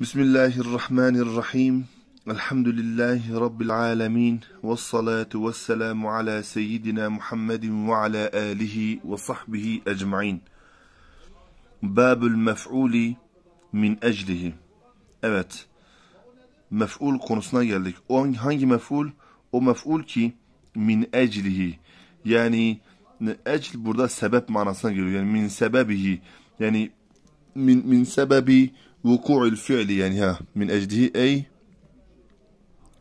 بسم الله الرحمن الرحيم الحمد لله رب العالمين والصلاة والسلام على سيدنا محمد وعلى آله وصحبه أجمعين باب المفعول من أجله أبت مفعول قنصنا يلك هنجي مفعول o mef'ul ki min eclihi yani أجل burada sebep manasına geliyor yani min sebebihi yani min, min sebebi وقوع الفعل يعني ها من أجله أي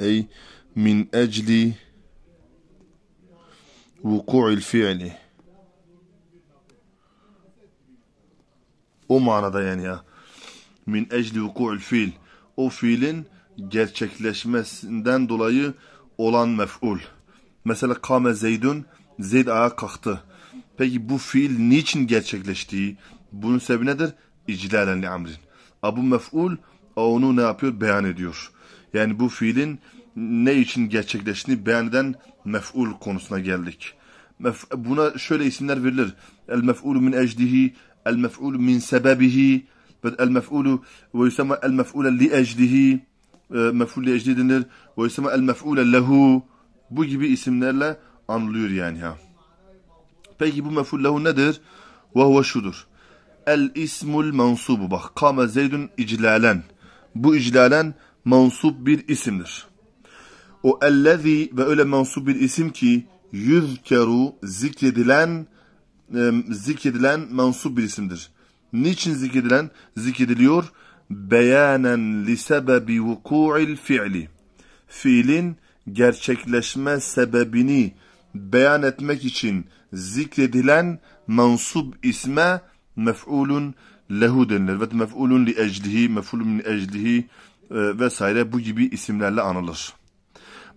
أي من أجل وقوع الفعل O manada yani ya. Min ecli vuku'ul fiil. O fiilin gerçekleşmesinden dolayı olan mef'ul. Mesela kame zeydun, zeyd ayağa kalktı. Peki bu fiil niçin gerçekleştiği? Bunun sebebi nedir? İclalen li amrin. Abu mef'ul onu ne yapıyor? Beyan ediyor. Yani bu fiilin ne için gerçekleştiğini beyan eden mef'ul konusuna geldik. Mef buna şöyle isimler verilir. El mef'ulu min ecdihi, el mef'ulu min sebebihi, el mef'ulu ve yusema el mef'ule li ecdihi, e, mef'ul li ecdi denir, ve yusema el mef'ule lehu. Bu gibi isimlerle anılıyor yani ha. Peki bu mef'ul lehu nedir? Ve huve şudur. El ismul mensubu. Bak kame zeydun iclalen. Bu iclalen mensup bir isimdir. O ellezi ve öyle mensup bir isim ki yüzkeru zikredilen e, zikredilen mensup bir isimdir. Niçin zikredilen? Zikrediliyor. Beyanen li sebebi vuku'il fi'li. Fiilin gerçekleşme sebebini beyan etmek için zikredilen mensup isme mef'ulun lehu denilir. Ve mef'ulun li eclihi, mef'ulun min eclihi e, vesaire bu gibi isimlerle anılır.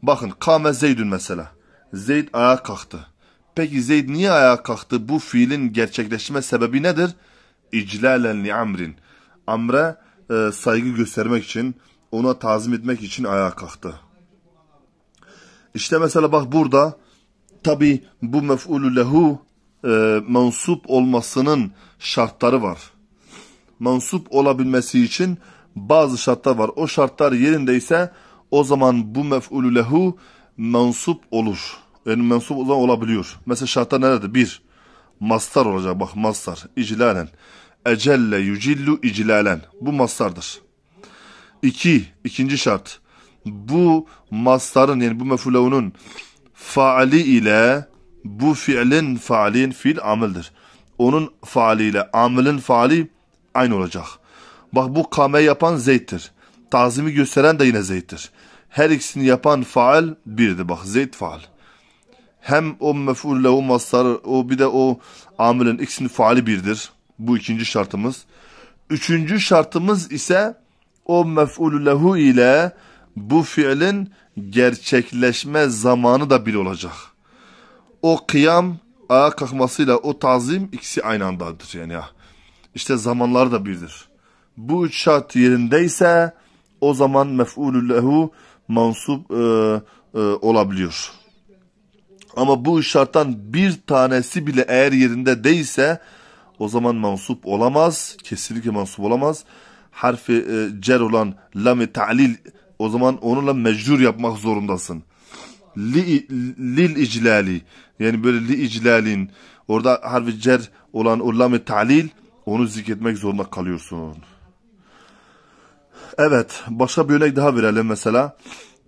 Bakın kame zeydün mesela. Zeyd ayağa kalktı. Peki Zeyd niye ayağa kalktı? Bu fiilin gerçekleşme sebebi nedir? İclalen li amrin. Amre e, saygı göstermek için, ona tazim etmek için ayağa kalktı. İşte mesela bak burada tabi bu mef'ulü lehu e, mensup olmasının şartları var. Mensup olabilmesi için bazı şartlar var. O şartlar yerindeyse o zaman bu mef'ulü lehu mensup olur. Yani mensup o olabiliyor. Mesela şartlar nerede? Bir, mastar olacak. Bak mastar. İclalen. Ecelle yücillu iclalen. Bu mastardır. İki, ikinci şart. Bu mastarın yani bu mef'ulü faali ile bu fiilin faalin fiil amildir. Onun faaliyle amilin faali aynı olacak. Bak bu kame yapan zeyttir. Tazimi gösteren de yine zeyttir. Her ikisini yapan faal birdir. bak zeyt faal. Hem o mef'ul lehu masar o bir de o amilin ikisinin faali birdir. Bu ikinci şartımız. Üçüncü şartımız ise o mef'ul lehu ile bu fiilin gerçekleşme zamanı da bir olacak o kıyam ayağa kalkmasıyla o tazim ikisi aynı andadır yani. ya İşte zamanlar da birdir. Bu üç şart yerindeyse o zaman mef'ulü lehu mansup e, e, olabiliyor. Ama bu üç şarttan bir tanesi bile eğer yerinde değilse o zaman mansup olamaz. Kesinlikle mansup olamaz. Harfi e, cer olan lam-ı o zaman onunla mecrur yapmak zorundasın li, lil iclali yani böyle li iclalin orada harfi cer olan o lam-ı ta'lil onu zikretmek zorunda kalıyorsun. Evet başka bir örnek daha verelim mesela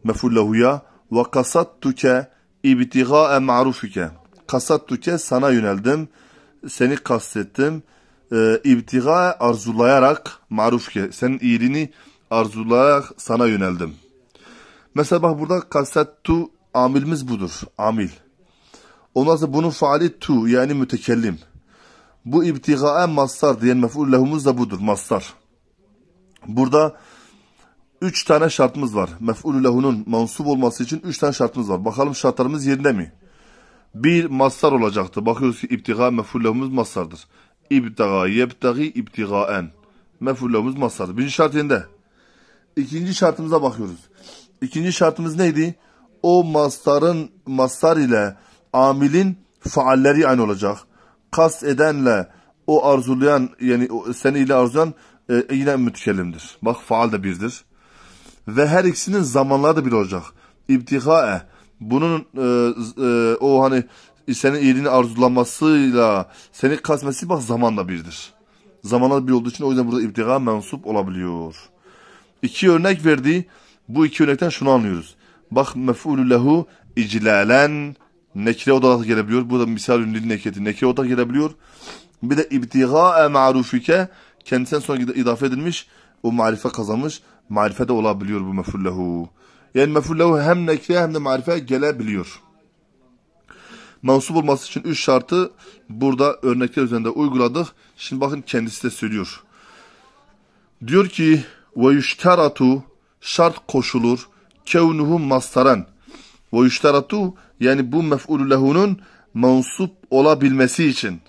mefullehuya ve kasattuke ibtigâe ma'rufuke kasattuke sana yöneldim seni kastettim e, ee, ibtigâe arzulayarak ma'rufuke senin iyiliğini arzulayarak sana yöneldim. Mesela bak burada kastettu amilimiz budur. Amil. Ondan sonra bunun faali tu yani mütekellim. Bu ibtigaen mastar diyen mef'ul da budur. Mastar. Burada üç tane şartımız var. Mef'ul lehunun mansup olması için üç tane şartımız var. Bakalım şartlarımız yerinde mi? Bir mastar olacaktı. Bakıyoruz ki ibtiga mef'ul lehumuz mastardır. İbtiga yebtagi ibtigaen. Mef'ul lehumuz mastardır. Birinci şart yerinde. İkinci şartımıza bakıyoruz. İkinci şartımız neydi? o mastarın mastar ile amilin faalleri aynı olacak. Kast edenle o arzulayan yani seni ile arzulayan e, yine mütkelimdir. Bak faal de birdir. Ve her ikisinin zamanları da bir olacak. İbtihae bunun e, e, o hani senin iyiliğini arzulamasıyla seni kasmesi bak zamanla birdir. Zamanla bir olduğu için o yüzden burada ibtiga mensup olabiliyor. İki örnek verdiği bu iki örnekten şunu anlıyoruz. Bak mef'ulü lehu iclalen nekre olarak gelebiliyor. Burada misalün lil neketi nekre olarak gelebiliyor. Bir de ibtiga'e ma'rufike kendisinden sonra idafe edilmiş. O marife kazanmış. Marife de olabiliyor bu mef'ul lehu. Yani mef'ul lehu hem nekre hem de marife gelebiliyor. Mensup olması için üç şartı burada örnekler üzerinde uyguladık. Şimdi bakın kendisi de söylüyor. Diyor ki ve yüşteratu şart koşulur kevnuhu mastaran. Ve iştaratu yani bu mef'ulü lehunun mansup olabilmesi için.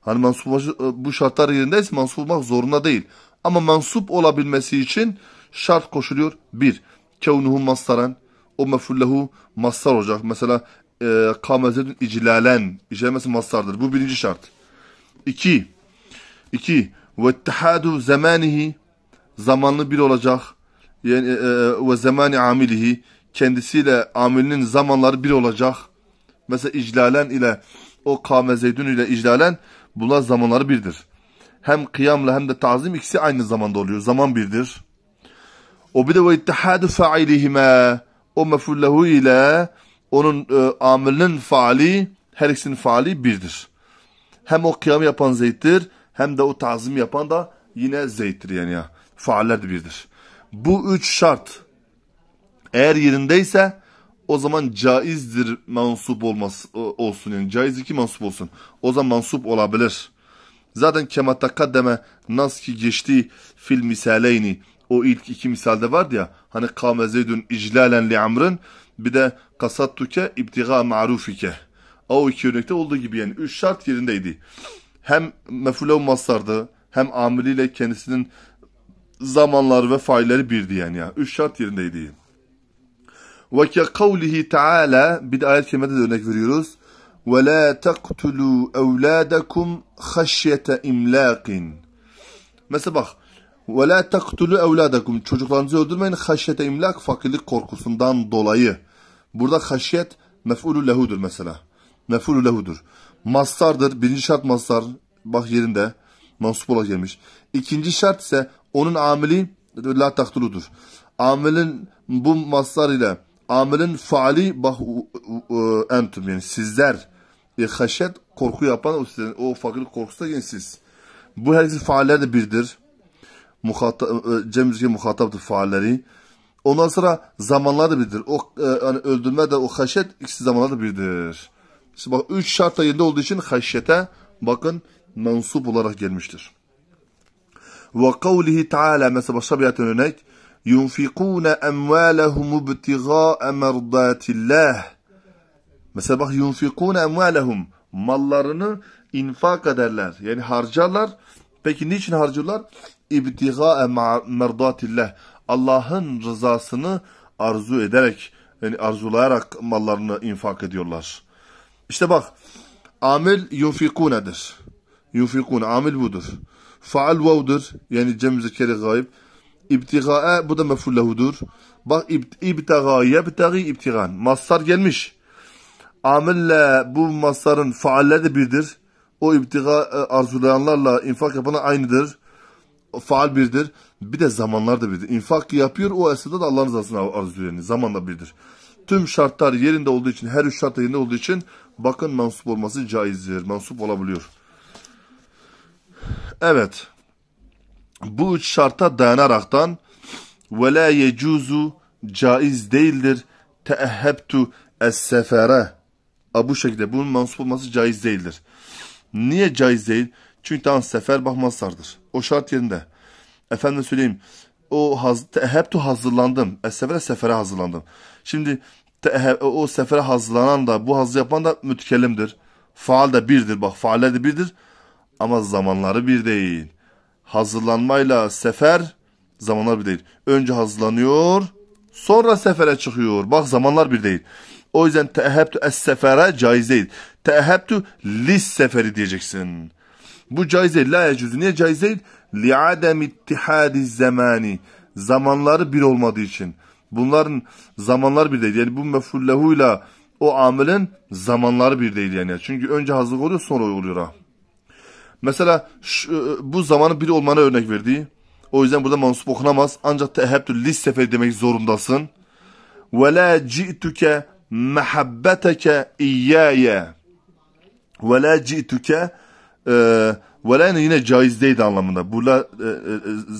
Hani mansup e, bu şartlar yerindeyse mansup olmak zorunda değil. Ama mansup olabilmesi için şart koşuluyor. Bir, kevnuhu mastaran. O mef'ullehu mastar olacak. Mesela e, kamezetün iclalen. İclemesi mastardır. Bu birinci şart. İki, iki, vettehadu zamanihi. Zamanlı bir olacak yani, e, e, ve zemani amilihi kendisiyle amilinin zamanları bir olacak. Mesela iclalen ile o kame zeydün ile iclalen bunlar zamanları birdir. Hem kıyamla hem de tazim ikisi aynı zamanda oluyor. Zaman birdir. O bir de ve ittihadu failihime o mefullehu ile onun e, amilinin faali her ikisinin faali birdir. Hem o kıyam yapan zeyttir hem de o tazim yapan da yine zeyttir yani ya. Faaller de birdir. Bu üç şart eğer yerindeyse o zaman caizdir mansup olması e, olsun yani caiz iki mansup olsun. O zaman mansup olabilir. Zaten kema takaddeme nasıl ki geçti fil misaleyni o ilk iki misalde vardı ya hani kâme zeydun iclalen li amrın bir de kasattuke ibtiga ma'rufike. O iki örnekte olduğu gibi yani üç şart yerindeydi. Hem mefule masardı hem amiriyle kendisinin zamanlar ve failleri bir yani ya. Üç şart yerindeydi. Ve ke kavlihi teala bir de ayet kerimede de örnek veriyoruz. Ve la taktulu evladakum haşyete imlakin. Mesela bak. Ve la taktulu evladakum. Çocuklarınızı öldürmeyin haşyete imlak fakirlik korkusundan dolayı. Burada haşyet mef'ulü lehudur mesela. Mef'ulü lehudur. Mastardır. Birinci şart mastar. Bak yerinde mansup olacakmış. İkinci şart ise onun ameli la takdirudur amelin bu maslar ile amelin faali bah entum yani sizler e, haşet korku yapan o, sizden, o fakir korkusu da yani siz. Bu her ikisi faaller de birdir. Muhata, e, Cem muhataptır faalleri. Ondan sonra zamanlar da birdir. O e, yani öldürme de o haşet ikisi zamanlar da birdir. İşte bak üç şart da yerinde olduğu için haşyete bakın mensup olarak gelmiştir. Ve kavlihi Teala mesela şabiyatın örnek yunfikûne emvâlehum ibtigâe merdâtillâh mesela bak yunfikûne emvâlehum mallarını infak ederler. Yani harcarlar. Peki niçin harcıyorlar? İbtigâe merdâtillah. Allah'ın rızasını arzu ederek, yani arzulayarak mallarını infak ediyorlar. İşte bak, amel yunfikûnedir. Yunfikun amil budur. Faal vavdır. Yani cem zekeri gayb. İbtigae bu da meful lehudur. Bak ibtiga yebtagi ibtigan. Masar gelmiş. Amille bu masarın faalle de birdir. O ibtiga e, arzulayanlarla infak yapana aynıdır. Faal birdir. Bir de zamanlar da birdir. İnfak yapıyor o esnada da Allah rızasını arzuluyor. Yani. Zaman da birdir. Tüm şartlar yerinde olduğu için, her üç şart yerinde olduğu için bakın mansup olması caizdir. Mansup olabiliyor. Evet. Bu üç şarta dayanaraktan ve la yecuzu caiz değildir teehebtu es-sefere. Bu şekilde bunun mansup olması caiz değildir. Niye caiz değil? Çünkü tam sefer bahmazlardır. O şart yerinde. Efendim söyleyeyim. O haz, tehebtu hazırlandım. E, sefere sefere hazırlandım. Şimdi o sefere hazırlanan da bu hazı yapan da mütkellimdir. Faal da birdir. Bak faaller de birdir ama zamanları bir değil. Hazırlanmayla sefer zamanlar bir değil. Önce hazırlanıyor, sonra sefere çıkıyor. Bak zamanlar bir değil. O yüzden tehebtu es sefere caiz değil. Tehebtu lis seferi diyeceksin. Bu caiz değil. La yecüzü. Niye caiz değil? Li adem ittihadi zamani. Zamanları bir olmadığı için. Bunların zamanları bir değil. Yani bu meful o amelin zamanları bir değil yani. Çünkü önce hazırlık oluyor sonra oluyor. Ha. Mesela şu, e, bu zamanı biri olmana örnek verdi. O yüzden burada mansup okunamaz. Ancak tehebtü lis seferi demek zorundasın. Ve la ci'tuke mehabbeteke iyyâye. Ve la ci'tuke e, ve la yine caiz değil anlamında. Bu la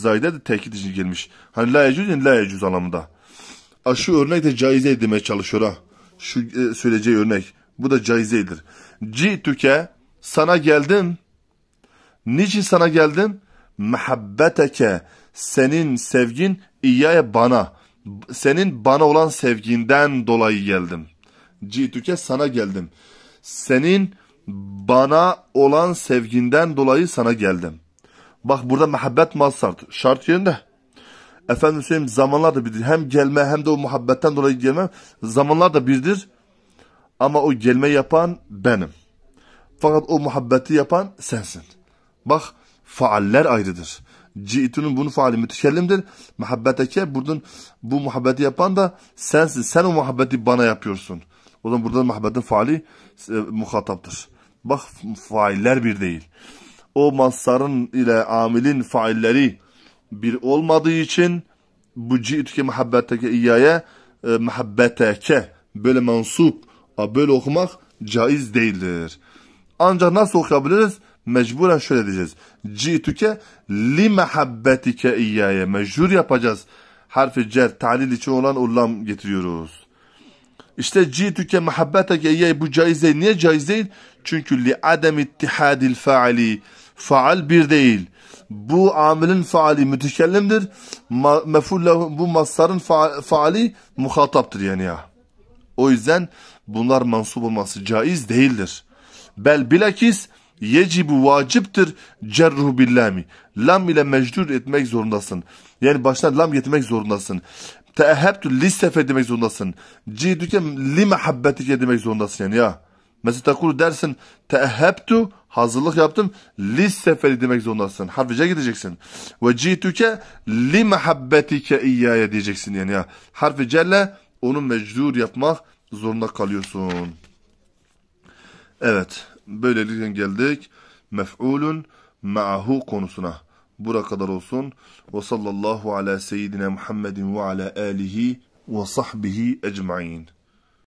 e, e, e de tekit için gelmiş. Hani la yecüz yani la yecüz anlamında. A, şu örnek de caiz demeye çalışıyor ha. Şu e, söyleyeceği örnek. Bu da caiz değildir. Ci'tuke sana geldim Niçin sana geldim? Mehabbeteke. Senin sevgin iyyaya bana. Senin bana olan sevginden dolayı geldim. Citüke sana geldim. Senin bana olan sevginden dolayı sana geldim. Bak burada muhabbet mazhart. Şart yerinde. Efendim söyleyeyim zamanlar da birdir. Hem gelme hem de o muhabbetten dolayı gelmem zamanlar da birdir. Ama o gelme yapan benim. Fakat o muhabbeti yapan sensin. Bak faaller ayrıdır. Ci'tunun bunu faali mütekellimdir. Muhabbeteke buradan bu muhabbeti yapan da sensin. Sen o muhabbeti bana yapıyorsun. O zaman buradan muhabbetin faali e, muhataptır. Bak failler bir değil. O masarın ile amilin failleri bir olmadığı için bu ci'tuke muhabbetteke iyaya e, muhabbeteke böyle mansup böyle okumak caiz değildir. Ancak nasıl okuyabiliriz? mecburen şöyle diyeceğiz. Citüke li mehabbetike iyyaye. Mecbur yapacağız. Harfi cer, talil için olan ullam getiriyoruz. İşte citüke mehabbeteke iyyaye bu caiz değil. Niye caiz değil? Çünkü li adem ittihadil faali. Faal bir değil. Bu amilin faali mütekellimdir. Meful bu masarın fa faali muhataptır yani ya. O yüzden bunlar mansup olması caiz değildir. Bel bilakis yecibu vaciptir cerruhu billami. Lam ile mecdur etmek zorundasın. Yani başına lam getirmek zorundasın. Teehebtü listefe demek zorundasın. Cidüke li mehabbetike demek zorundasın yani ya. Mesela takulu dersin teehebtü hazırlık yaptım listefeli demek zorundasın. Harfice gideceksin. Ve citüke li mehabbetike iyyaya diyeceksin yani ya. Harfi celle onu mecdur yapmak zorunda kalıyorsun. Evet. Böylelikle geldik mef'ulun ma'hu konusuna. Bura kadar olsun. Ve sallallahu ala seyyidina Muhammedin ve ala alihi ve sahbihi ecma'in.